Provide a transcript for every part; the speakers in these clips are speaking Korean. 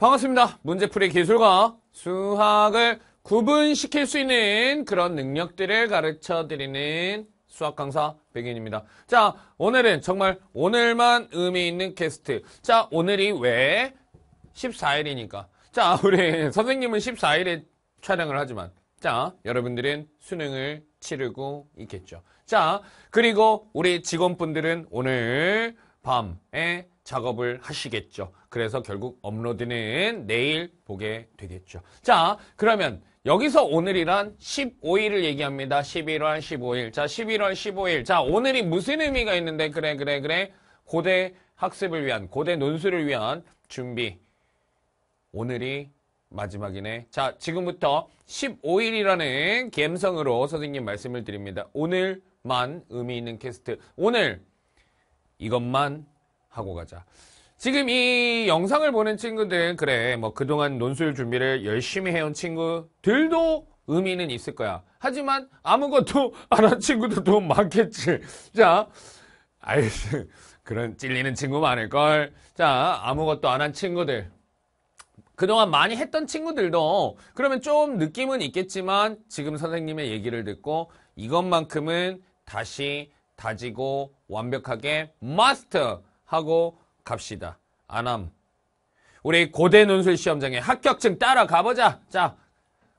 반갑습니다. 문제풀이 기술과 수학을 구분시킬 수 있는 그런 능력들을 가르쳐드리는 수학 강사 백인입니다. 자, 오늘은 정말 오늘만 의미 있는 게스트. 자, 오늘이 왜 14일이니까. 자, 우리 선생님은 14일에 촬영을 하지만 자, 여러분들은 수능을 치르고 있겠죠. 자, 그리고 우리 직원분들은 오늘 밤에 작업을 하시겠죠. 그래서 결국 업로드는 내일 보게 되겠죠. 자, 그러면 여기서 오늘이란 15일을 얘기합니다. 11월 15일. 자, 11월 15일. 자, 오늘이 무슨 의미가 있는데 그래 그래 그래. 고대 학습을 위한 고대 논술을 위한 준비. 오늘이 마지막이네. 자, 지금부터 15일이라는 갬성으로 선생님 말씀을 드립니다. 오늘만 의미 있는 캐스트. 오늘 이것만 하고 가자. 지금 이 영상을 보는 친구들은 그래 뭐 그동안 논술 준비를 열심히 해온 친구들도 의미는 있을 거야. 하지만 아무것도 안 한 친구들도 많겠지. 자, 아이 그런 찔리는 친구 많을걸. 자, 아무것도 안 한 친구들. 그동안 많이 했던 친구들도 그러면 좀 느낌은 있겠지만 지금 선생님의 얘기를 듣고 이것만큼은 다시 다지고 완벽하게 마스터 하고 갑시다. 안함. 우리 고대 논술 시험장에 합격증 따라 가보자. 자,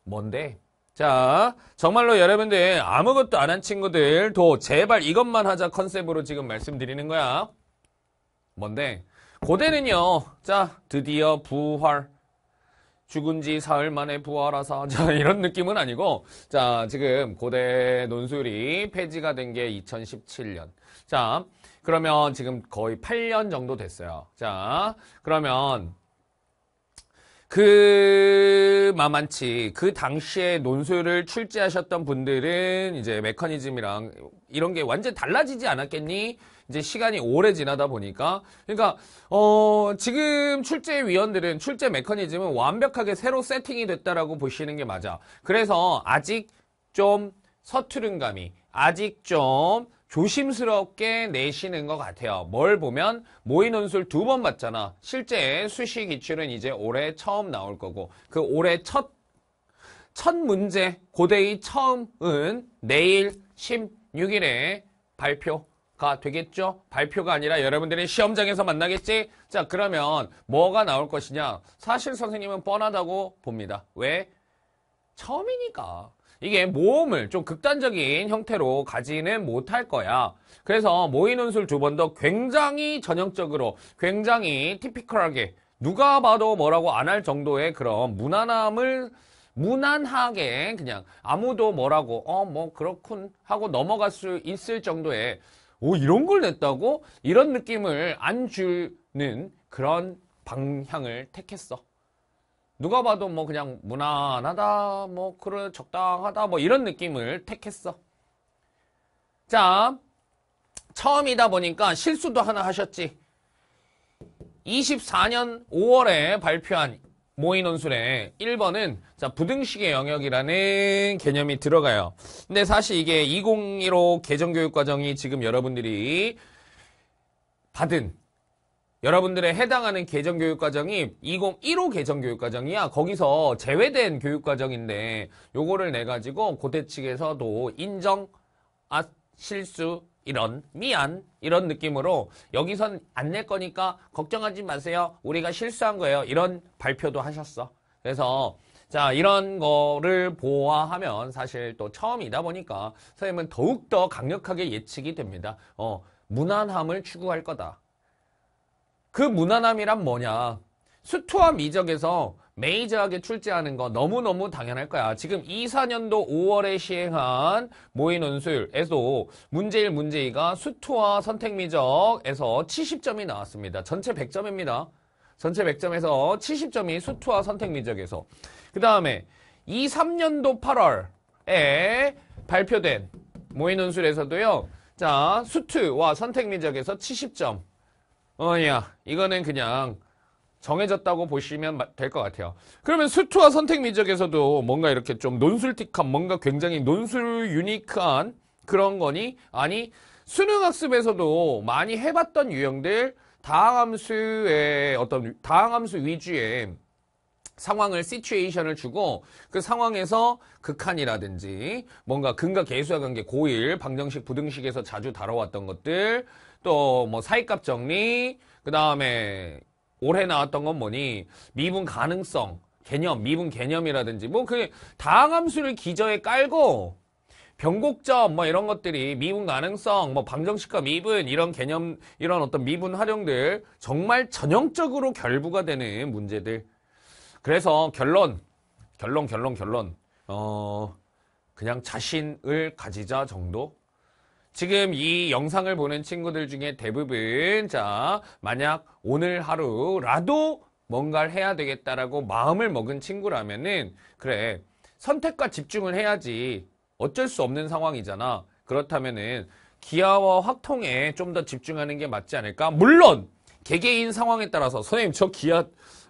뭔데? 자, 정말로 여러분들 아무것도 안 한 친구들 도 제발 이것만 하자 컨셉으로 지금 말씀드리는 거야. 뭔데? 고대는요. 자, 드디어 부활. 죽은 지 사흘 만에 부활하사. 자, 이런 느낌은 아니고. 자, 지금 고대 논술이 폐지가 된 게 2017년. 자, 그러면 지금 거의 8년 정도 됐어요. 자, 그러면 그 만만치 그 당시에 논술을 출제하셨던 분들은 이제 메커니즘이랑 이런 게 완전 달라지지 않았겠니? 이제 시간이 오래 지나다 보니까 그러니까 어 지금 출제 위원들은 출제 메커니즘은 완벽하게 새로 세팅이 됐다라고 보시는 게 맞아. 그래서 아직 좀 서투른 감이 아직 좀 조심스럽게 내시는 것 같아요. 뭘 보면 모의논술 두번 봤잖아. 실제 수시 기출은 이제 올해 처음 나올 거고 그 올해 첫, 첫 문제 고대의 처음은 내일 16일에 발표가 되겠죠? 발표가 아니라 여러분들이 시험장에서 만나겠지? 자 그러면 뭐가 나올 것이냐? 사실 선생님은 뻔하다고 봅니다. 왜? 처음이니까. 이게 모험을 좀 극단적인 형태로 가지는 못할 거야. 그래서 모의논술 두번 더 굉장히 전형적으로 굉장히 티피컬하게 누가 봐도 뭐라고 안 할 정도의 그런 무난함을 무난하게 그냥 아무도 뭐라고 어 뭐 그렇군 하고 넘어갈 수 있을 정도의 오 이런 걸 냈다고 이런 느낌을 안 주는 그런 방향을 택했어. 누가 봐도 뭐 그냥 무난하다, 뭐그럴 적당하다, 뭐 이런 느낌을 택했어. 자, 처음이다 보니까 실수도 하나 하셨지. 24년 5월에 발표한 모의논술의 1번은 자 부등식의 영역이라는 개념이 들어가요. 근데 사실 이게 2015 개정교육과정이 지금 여러분들이 받은 여러분들의 해당하는 개정 교육과정이 2015 개정 교육과정이야. 거기서 제외된 교육과정인데 요거를 내 가지고 고대 측에서도 인정 아 실수 이런 미안 이런 느낌으로 여기선 안 낼 거니까 걱정하지 마세요. 우리가 실수한 거예요. 이런 발표도 하셨어. 그래서 자 이런 거를 보아하면 사실 또 처음이다 보니까 선생님은 더욱더 강력하게 예측이 됩니다. 어 무난함을 추구할 거다. 그 무난함이란 뭐냐. 수투와 미적에서 메이저하게 출제하는 거 너무너무 당연할 거야. 지금 2, 4년도 5월에 시행한 모의 논술에서 문제 1, 문제 2가 수투와 선택 미적에서 70점이 나왔습니다. 전체 100점입니다. 전체 100점에서 70점이 수투와 선택 미적에서. 그 다음에 2, 3년도 8월에 발표된 모의 논술에서도요. 자, 수투와 선택 미적에서 70점. 어야 이거는 그냥 정해졌다고 보시면 될 것 같아요. 그러면 수투와 선택 미적에서도 뭔가 이렇게 좀 논술틱한 뭔가 굉장히 논술 유니크한 그런 거니 아니 수능 학습에서도 많이 해봤던 유형들 다항함수의 어떤 다항함수 위주의 상황을 시츄에이션을 주고 그 상황에서 극한이라든지 뭔가 근과 계수와 관계 고일 방정식 부등식에서 자주 다뤄왔던 것들 또뭐 사익값 정리, 그 다음에 올해 나왔던 건 뭐니 미분 가능성 개념, 미분 개념이라든지 뭐그 다항함수를 기저에 깔고 변곡점 뭐 이런 것들이 미분 가능성, 뭐 방정식과 미분 이런 개념, 이런 어떤 미분 활용들 정말 전형적으로 결부가 되는 문제들. 그래서 결론, 결론, 결론, 결론. 어, 그냥 자신을 가지자 정도 지금 이 영상을 보는 친구들 중에 대부분 자 만약 오늘 하루라도 뭔가를 해야 되겠다라고 마음을 먹은 친구라면은 그래 선택과 집중을 해야지 어쩔 수 없는 상황이잖아 그렇다면은 기아와 확통에 좀 더 집중하는 게 맞지 않을까 물론 개개인 상황에 따라서 선생님 저 기아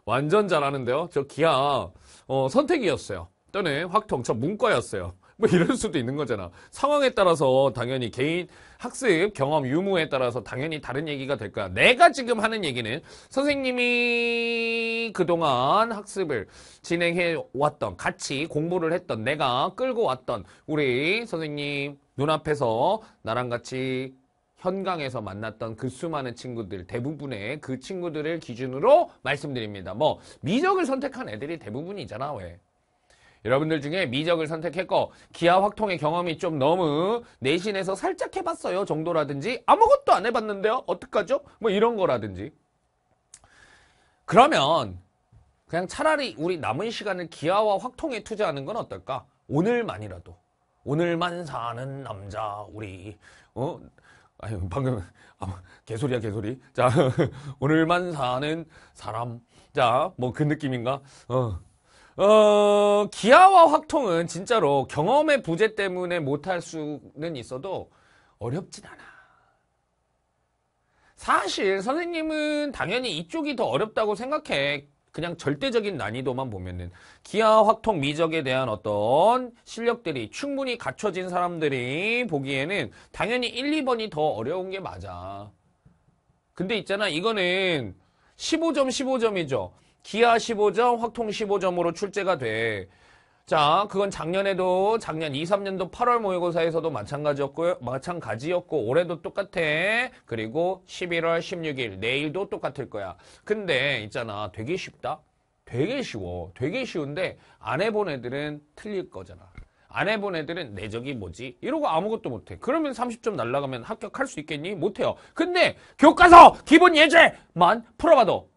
완전 잘하는데요 저 기아 어, 선택이었어요 또는 확통 저 문과였어요 뭐 이럴 수도 있는 거잖아. 상황에 따라서 당연히 개인 학습 경험 유무에 따라서 당연히 다른 얘기가 될 거야. 내가 지금 하는 얘기는 선생님이 그동안 학습을 진행해 왔던 같이 공부를 했던 내가 끌고 왔던 우리 선생님 눈앞에서 나랑 같이 현강에서 만났던 그 수많은 친구들 대부분의 그 친구들을 기준으로 말씀드립니다. 뭐 미적을 선택한 애들이 대부분이잖아 왜. 여러분들 중에 미적을 선택했고 기아 확통의 경험이 좀 너무 내신에서 살짝 해봤어요 정도라든지 아무것도 안 해봤는데요 어떡하죠? 뭐 이런 거라든지 그러면 그냥 차라리 우리 남은 시간을 기아와 확통에 투자하는 건 어떨까? 오늘만이라도 오늘만 사는 남자 우리 어? 아니 방금 아, 개소리야 개소리 자 오늘만 사는 사람 자 뭐 그 느낌인가? 어 어, 기아와 확통은 진짜로 경험의 부재 때문에 못할 수는 있어도 어렵진 않아. 사실 선생님은 당연히 이쪽이 더 어렵다고 생각해. 그냥 절대적인 난이도만 보면은 기아 확통 미적에 대한 어떤 실력들이 충분히 갖춰진 사람들이 보기에는 당연히 1, 2번이 더 어려운 게 맞아. 근데 있잖아 이거는 15점 15점이죠. 기아 15점, 확통 15점으로 출제가 돼. 자, 그건 작년에도 작년 2, 3년도 8월 모의고사에서도 마찬가지였고요. 마찬가지였고 올해도 똑같아. 그리고 11월 16일 내일도 똑같을 거야. 근데 있잖아. 되게 쉽다. 되게 쉬워. 되게 쉬운데 안 해본 애들은 틀릴 거잖아. 안 해본 애들은 내적이 뭐지? 이러고 아무것도 못해. 그러면 30점 날라가면 합격할 수 있겠니? 못해요. 근데 교과서 기본 예제만 풀어봐도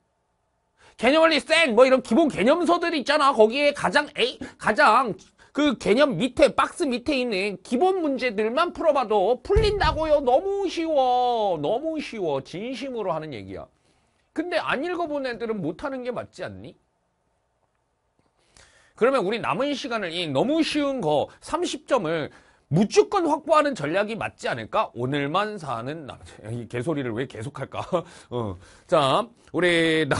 개념원리 쌩, 뭐 이런 기본 개념서들이 있잖아. 거기에 가장 에이, 가장 그 개념 밑에 박스 밑에 있는 기본 문제들만 풀어봐도 풀린다고요. 너무 쉬워. 너무 쉬워. 진심으로 하는 얘기야. 근데 안 읽어본 애들은 못하는 게 맞지 않니? 그러면 우리 남은 시간을 이 너무 쉬운 거 30점을 무조건 확보하는 전략이 맞지 않을까? 오늘만 사는 남자. 이 개소리를 왜 계속할까? 어. 자, 우리 남,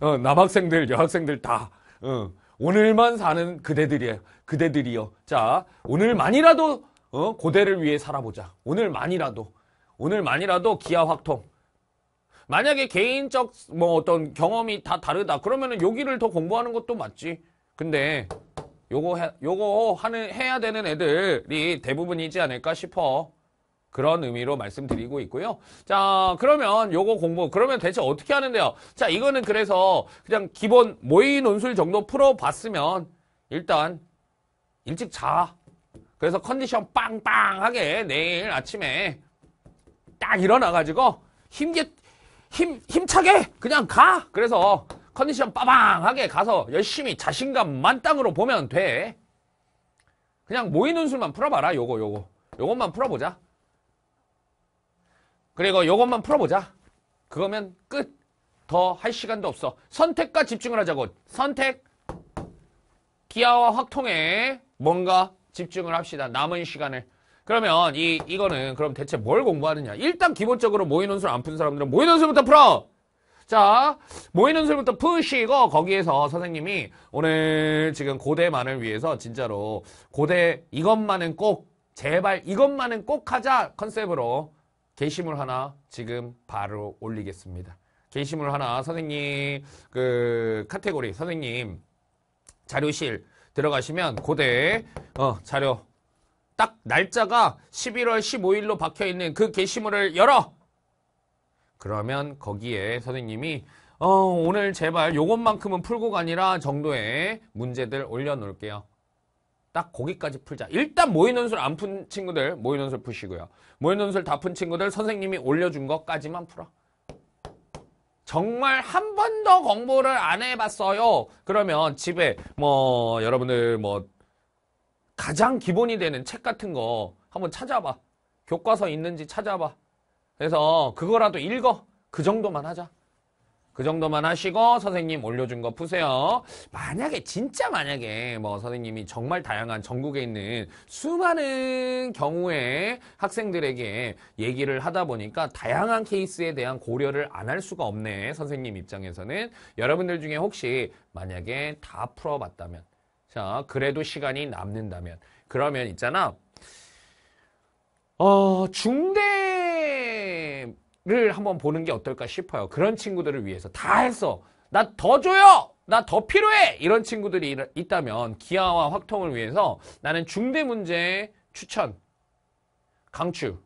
어, 남학생들, 여학생들 다. 어. 오늘만 사는 그대들이에요. 그대들이요. 자, 오늘만이라도 어, 고대를 위해 살아보자. 오늘만이라도. 오늘만이라도 기아 확통. 만약에 개인적 뭐 어떤 경험이 다 다르다. 그러면은 여기를 더 공부하는 것도 맞지. 근데 요거 해, 요거 하는 해야 되는 애들이 대부분이지 않을까 싶어. 그런 의미로 말씀드리고 있고요. 자, 그러면 요거 공부 그러면 대체 어떻게 하는데요? 자, 이거는 그래서 그냥 기본 모의 논술 정도 풀어 봤으면 일단 일찍 자. 그래서 컨디션 빵빵하게 내일 아침에 딱 일어나 가지고 힘게 힘 힘차게 그냥 가. 그래서 컨디션 빠방하게 가서 열심히 자신감 만땅으로 보면 돼. 그냥 모이는 술만 풀어봐라. 요거 요거. 요것만 풀어보자. 그리고 요것만 풀어보자. 그거면 끝. 더 할 시간도 없어. 선택과 집중을 하자고. 선택. 기아와 확통에 뭔가 집중을 합시다. 남은 시간을. 그러면 이 이거는 그럼 대체 뭘 공부하느냐? 일단 기본적으로 모의논술 안 푼 사람들은 모의논술부터 풀어. 자, 모이는 술부터 푸시고 거기에서 선생님이 오늘 지금 고대만을 위해서 진짜로 고대 이것만은 꼭 제발 이것만은 꼭 하자 컨셉으로 게시물 하나 지금 바로 올리겠습니다. 게시물 하나 선생님 그 카테고리 선생님 자료실 들어가시면 고대 어 자료 딱 날짜가 11월 15일로 박혀 있는 그 게시물을 열어 그러면 거기에 선생님이 어, 오늘 제발 요것만큼은 풀고 가니라 정도의 문제들 올려놓을게요. 딱 거기까지 풀자. 일단 모의논술 안 푼 친구들 모의논술 푸시고요. 모의논술 다 푼 친구들 선생님이 올려준 것까지만 풀어. 정말 한 번 더 공부를 안 해봤어요. 그러면 집에 뭐 여러분들 뭐 가장 기본이 되는 책 같은 거 한번 찾아봐. 교과서 있는지 찾아봐. 그래서 그거라도 읽어. 그 정도만 하자. 그 정도만 하시고 선생님 올려준 거 푸세요. 만약에 진짜 만약에 뭐 선생님이 정말 다양한 전국에 있는 수많은 경우에 학생들에게 얘기를 하다 보니까 다양한 케이스에 대한 고려를 안 할 수가 없네. 선생님 입장에서는 여러분들 중에 혹시 만약에 다 풀어봤다면 자 그래도 시간이 남는다면 그러면 있잖아 어 중대 를 한번 보는 게 어떨까 싶어요. 그런 친구들을 위해서 다 해서 나더 줘요! 나 더 필요해! 이런 친구들이 있다면 기아와 확통을 위해서 나는 중대 문제 추천, 강추.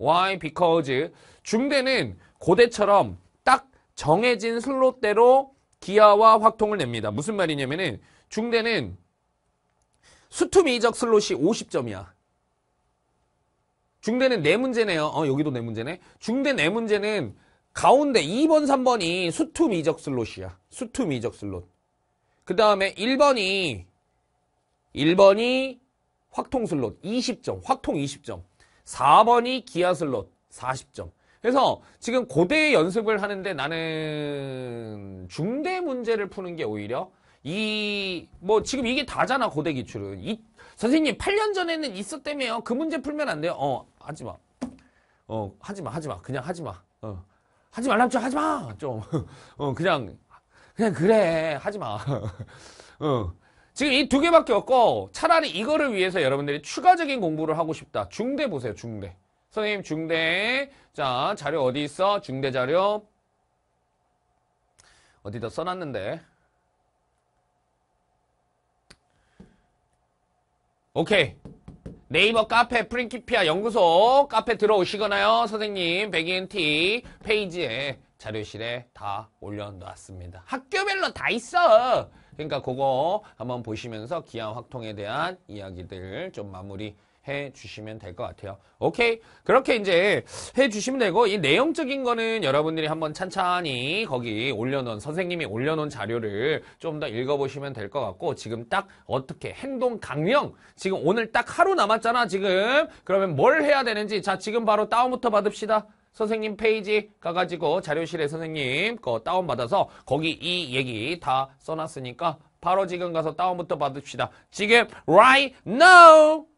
Why? Because 중대는 고대처럼 딱 정해진 슬롯대로 기아와 확통을 냅니다. 무슨 말이냐면은 중대는 수투미적 슬롯이 50점이야. 중대는 네 문제네요. 어, 여기도 네 문제네. 중대 네 문제는 가운데 2번, 3번이 수투 미적 슬롯이야. 수투 미적 슬롯. 그 다음에 1번이 1번이 확통 슬롯 20점, 확통 20점. 4번이 기아 슬롯 40점. 그래서 지금 고대 연습을 하는데 나는 중대 문제를 푸는 게 오히려 이 뭐 지금 이게 다잖아 고대 기출은 이 선생님 8년 전에는 있었다며요 그 문제 풀면 안 돼요 어 하지 마. 어, 어, 하지 마, 하지 마. 그냥 하지 마. 어, 하지 말라면 좀 하지 마. 좀. 어, 그냥, 그냥 그래. 하지 마. 어. 지금 이 두 개밖에 없고 차라리 이거를 위해서 여러분들이 추가적인 공부를 하고 싶다. 중대 보세요. 중대. 선생님 중대. 자, 자료 어디 있어? 중대 자료. 어디다 써놨는데. 오케이. 네이버 카페 프린키피아 연구소 카페 들어오시거나요. 선생님 백인티 페이지에 자료실에 다올려놓았습니다 학교별로 다 있어. 그러니까 그거 한번 보시면서 기아 확통에 대한 이야기들 좀 마무리 해 주시면 될 것 같아요. 오케이. 그렇게 이제 해 주시면 되고 이 내용적인 거는 여러분들이 한번 찬찬히 거기 올려놓은 선생님이 올려놓은 자료를 좀 더 읽어보시면 될 것 같고 지금 딱 어떻게 행동 강령 지금 오늘 딱 하루 남았잖아 지금 그러면 뭘 해야 되는지 자 지금 바로 다운부터 받읍시다. 선생님 페이지 가가지고 자료실에 선생님 거 다운받아서 거기 이 얘기 다 써놨으니까 바로 지금 가서 다운부터 받읍시다. 지금 right now!